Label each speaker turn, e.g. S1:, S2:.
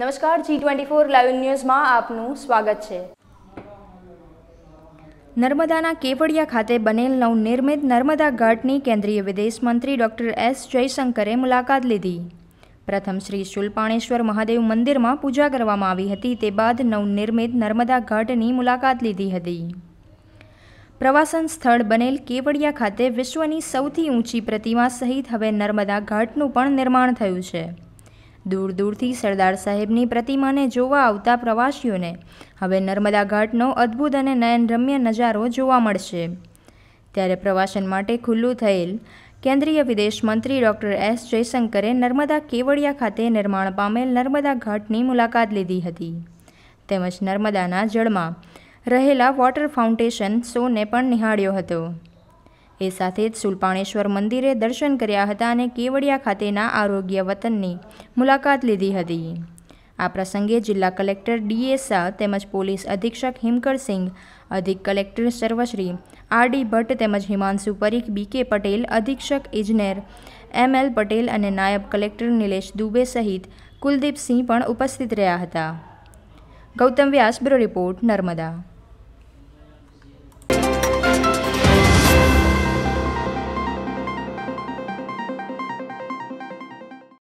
S1: નમસ્કાર G twenty four live ન્યૂઝમાં આપનું સ્વાગત છે નર્મદાના કેવડિયા ખાતે બનેલ નવનિર્મિત નર્મદા ઘાટની કેન્દ્રીય વિદેશ મંત્રી ડોક્ટર એસ જયશંકરે મુલાકાત લીધી પ્રથમ શ્રી શુલપાણેશ્વર મહાદેવ મંદિરમાં પૂજા કરવામાં આવી હતી તે બાદ નવનિર્મિત નર્મદા ઘાટની મુલાકાત લીધી હતી પ્રવાસન સ્થળ બનેલ કેવડિયા ખાતે વિશ્વની સૌથી ઊંચી પ્રતિમા સહિત હવે નર્મદા ઘાટનું પણ નિર્માણ થયું છે દૂર દૂરથી સરદાર સાહેબની પ્રતિમાને જોવા આવતા પ્રવાસીઓને હવે નર્મદા ઘાટનો અદ્ભુત અને નયનરમ્ય નજારો જોવા મળશે ત્યારે પ્રવાસન માટે ખુલ્લું થયેલ કેન્દ્રીય વિદેશ મંત્રી ડોક્ટર એસ જયશંકરે નર્મદા કેવડિયા ખાતે નિર્માણ પામેલ નર્મદા ઘાટની મુલાકાત લીધી હતી તેમજ નર્મદાના જળમાં રહેલા વોટર ફાઉન્ટેશન શોને પણ નિહાળ્યો હતો એ સાથે જ શુલપાણેશ્વર મંદિરે દર્શન કર્યા હતા અને કેવડિયા ખાતેના આરોગ્ય વતનની મુલાકાત લીધી હતી આ પ્રસંગે જિલ્લા કલેક્ટર ડી શાહ તેમજ પોલીસ અધિક્ષક હિમકરસિંહ અધિક કલેક્ટર સર્વશ્રી આરડી ભટ્ટ તેમજ હિમાંશુ પરીખ બી કે પટેલ અધિક્ષક ઇજનેર એમએલ પટેલ અને નાયબ કલેક્ટર નિલેશ દુબે સહિત કુલદીપસિંહ પણ ઉપસ્થિત રહ્યા હતા ગૌતમ વ્યાસ બ્યુરો રિપોર્ટ નર્મદા